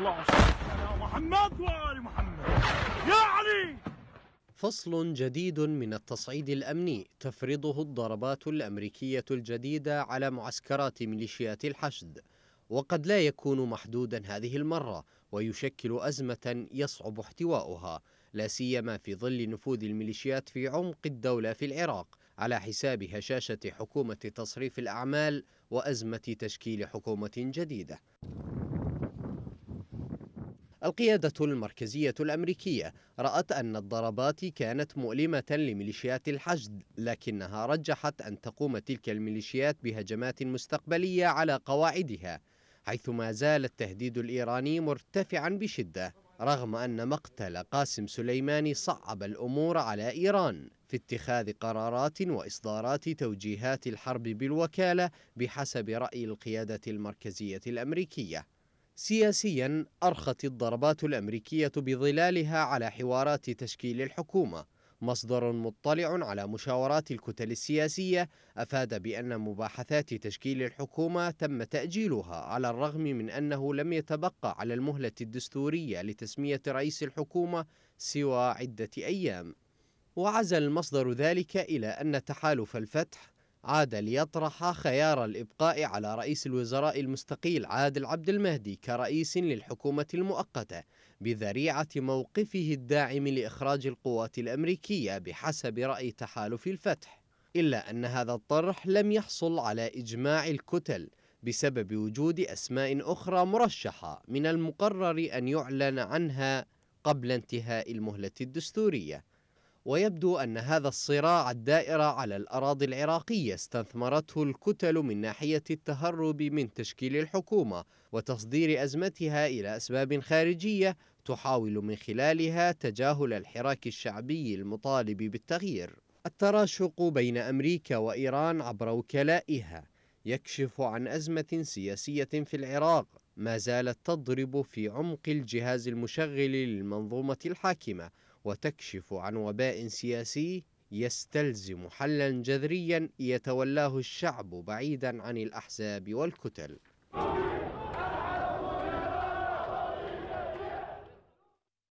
محمد محمد يا علي فصل جديد من التصعيد الأمني تفرضه الضربات الأمريكية الجديدة على معسكرات ميليشيات الحشد وقد لا يكون محدودا هذه المرة ويشكل أزمة يصعب احتواؤها لا سيما في ظل نفوذ الميليشيات في عمق الدولة في العراق على حساب هشاشة حكومة تصريف الأعمال وأزمة تشكيل حكومة جديدة القيادة المركزية الأمريكية رأت أن الضربات كانت مؤلمة لميليشيات الحشد لكنها رجحت أن تقوم تلك الميليشيات بهجمات مستقبلية على قواعدها حيث ما زال التهديد الإيراني مرتفعا بشدة رغم أن مقتل قاسم سليماني صعب الأمور على إيران في اتخاذ قرارات وإصدارات توجيهات الحرب بالوكالة بحسب رأي القيادة المركزية الأمريكية سياسيا أرخت الضربات الأمريكية بظلالها على حوارات تشكيل الحكومة مصدر مطلع على مشاورات الكتل السياسية أفاد بأن مباحثات تشكيل الحكومة تم تأجيلها على الرغم من أنه لم يتبقى على المهلة الدستورية لتسمية رئيس الحكومة سوى عدة أيام وعزل المصدر ذلك إلى أن تحالف الفتح عاد ليطرح خيار الإبقاء على رئيس الوزراء المستقيل عادل عبد المهدي كرئيس للحكومة المؤقتة بذريعة موقفه الداعم لإخراج القوات الأمريكية بحسب رأي تحالف الفتح إلا أن هذا الطرح لم يحصل على إجماع الكتل بسبب وجود أسماء أخرى مرشحة من المقرر أن يعلن عنها قبل انتهاء المهلة الدستورية ويبدو أن هذا الصراع الدائر على الأراضي العراقية استثمرته الكتل من ناحية التهرب من تشكيل الحكومة وتصدير أزمتها إلى أسباب خارجية تحاول من خلالها تجاهل الحراك الشعبي المطالب بالتغيير التراشق بين أمريكا وإيران عبر وكلائها يكشف عن أزمة سياسية في العراق ما زالت تضرب في عمق الجهاز المشغل للمنظومة الحاكمة وتكشف عن وباء سياسي يستلزم حلا جذريا يتولاه الشعب بعيدا عن الأحزاب والكتل